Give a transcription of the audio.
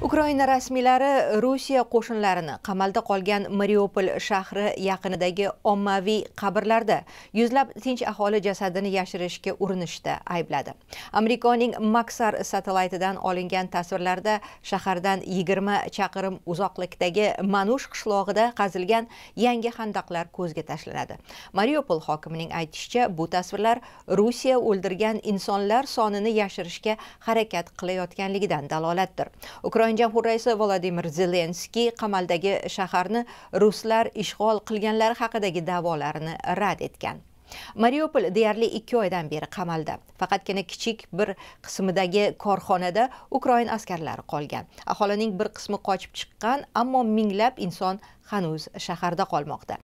ukraina rasmiylari rusiya qo'shinlarini qamalda qolgan mariupol shahri yaqinidagi ommaviy qabrlarda yuzlab tinch aholi jasadini yashirishga urinishda aybladi amerikaning maksar satellitidan olingan tasvirlarda shahardan 20 chaqirim uzoqlikdagi manush qishlog'ida qazilgan yangi xandaqlar ko'zga tashlanadi mariupol hokimining aytishicha bu tasvirlar rusiya o'ldirgan insonlar sonini yashirishga harakat qilayotganligidan dalolatdir ukraina Ukraina Jamhuriyati Vladimir Zelenskiy qamaldagi shaharni ruslar ishg'ol qilganlar haqidagi da'volarini rad etgan. Mariupol deyarli 2 oydan beri qamalda. Faqatgina kichik bir qismidagi korxonada Ukraina askarlari qolgan. Aholining bir qismi qochib chiqqan, ammo minglab inson hanuz shaharda qolmoqda.